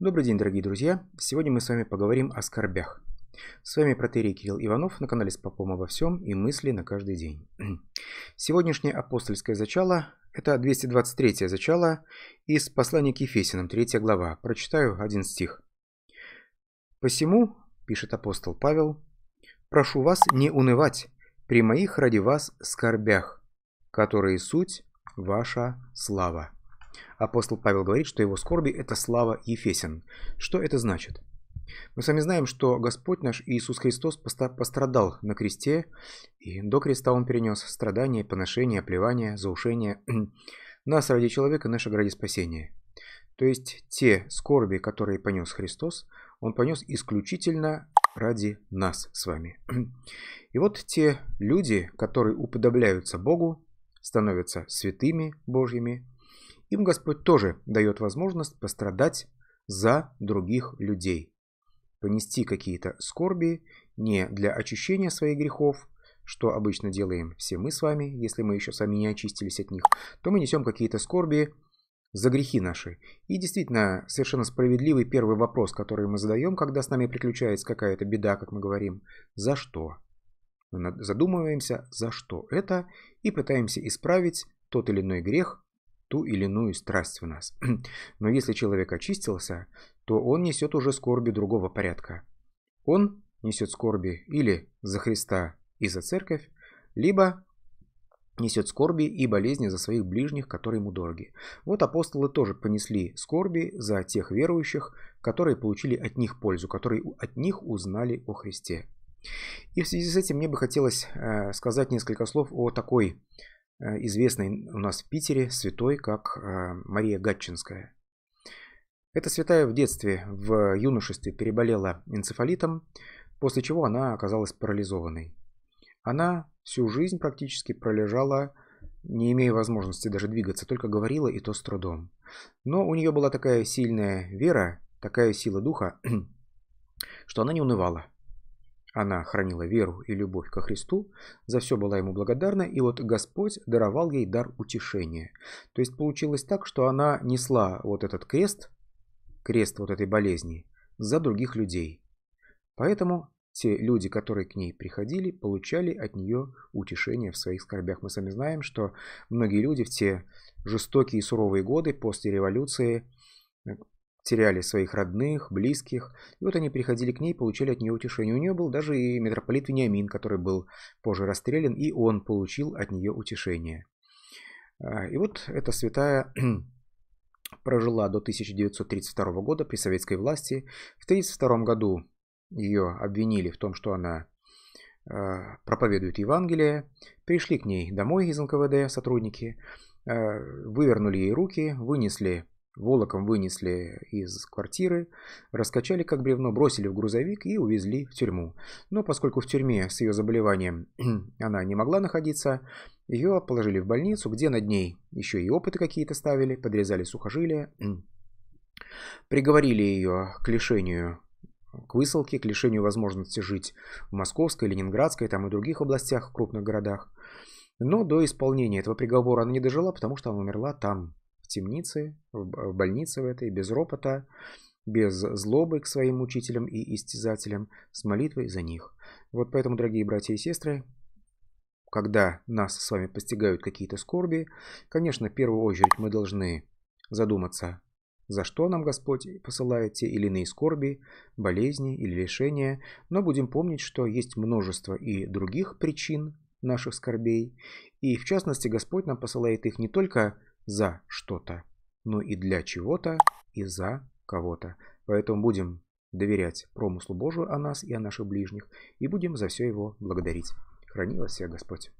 Добрый день, дорогие друзья! Сегодня мы с вами поговорим о скорбях. С вами протерий Кирилл Иванов на канале с попом обо всем и мысли на каждый день. Сегодняшнее апостольское зачало – это 223 зачало из послания к Ефесиным, 3 глава. Прочитаю один стих. «Посему, – пишет апостол Павел, – прошу вас не унывать при моих ради вас скорбях, которые суть ваша слава». Апостол Павел говорит, что его скорби – это слава Ефесин. Что это значит? Мы сами знаем, что Господь наш Иисус Христос пострадал на кресте, и до креста Он перенес страдания, поношения, плевания, заушения нас ради человека, наше ради спасения. То есть те скорби, которые понес Христос, Он понес исключительно ради нас с вами. И вот те люди, которые уподобляются Богу, становятся святыми Божьими, им Господь тоже дает возможность пострадать за других людей, понести какие-то скорби не для очищения своих грехов, что обычно делаем все мы с вами, если мы еще сами не очистились от них, то мы несем какие-то скорби за грехи наши. И действительно, совершенно справедливый первый вопрос, который мы задаем, когда с нами приключается какая-то беда, как мы говорим, за что? Мы задумываемся, за что это, и пытаемся исправить тот или иной грех, ту или иную страсть в нас. Но если человек очистился, то он несет уже скорби другого порядка. Он несет скорби или за Христа и за церковь, либо несет скорби и болезни за своих ближних, которые ему дороги. Вот апостолы тоже понесли скорби за тех верующих, которые получили от них пользу, которые от них узнали о Христе. И в связи с этим мне бы хотелось э, сказать несколько слов о такой Э, известной у нас в Питере святой, как э, Мария Гатчинская. Эта святая в детстве, в юношестве переболела энцефалитом, после чего она оказалась парализованной. Она всю жизнь практически пролежала, не имея возможности даже двигаться, только говорила и то с трудом. Но у нее была такая сильная вера, такая сила духа, что она не унывала. Она хранила веру и любовь ко Христу, за все была ему благодарна, и вот Господь даровал ей дар утешения. То есть получилось так, что она несла вот этот крест, крест вот этой болезни, за других людей. Поэтому те люди, которые к ней приходили, получали от нее утешение в своих скорбях. Мы сами знаем, что многие люди в те жестокие и суровые годы после революции теряли своих родных, близких. И вот они приходили к ней, получали от нее утешение. У нее был даже и митрополит Вениамин, который был позже расстрелян, и он получил от нее утешение. А, и вот эта святая прожила до 1932 года при советской власти. В 1932 году ее обвинили в том, что она а, проповедует Евангелие. Пришли к ней домой из НКВД сотрудники, а, вывернули ей руки, вынесли Волоком вынесли из квартиры, раскачали как бревно, бросили в грузовик и увезли в тюрьму. Но поскольку в тюрьме с ее заболеванием она не могла находиться, ее положили в больницу, где над ней еще и опыты какие-то ставили, подрезали сухожилия, приговорили ее к лишению к высылке, к лишению возможности жить в Московской, Ленинградской, там и других областях, крупных городах. Но до исполнения этого приговора она не дожила, потому что она умерла там, темнице, в больнице в этой, без ропота, без злобы к своим учителям и истязателям, с молитвой за них. Вот поэтому, дорогие братья и сестры, когда нас с вами постигают какие-то скорби, конечно, в первую очередь мы должны задуматься, за что нам Господь посылает те или иные скорби, болезни или лишения, но будем помнить, что есть множество и других причин наших скорбей, и в частности Господь нам посылает их не только за что-то, но ну и для чего-то и за кого-то. Поэтому будем доверять промыслу Божию о нас и о наших ближних, и будем за все его благодарить. Храни вас всех Господь.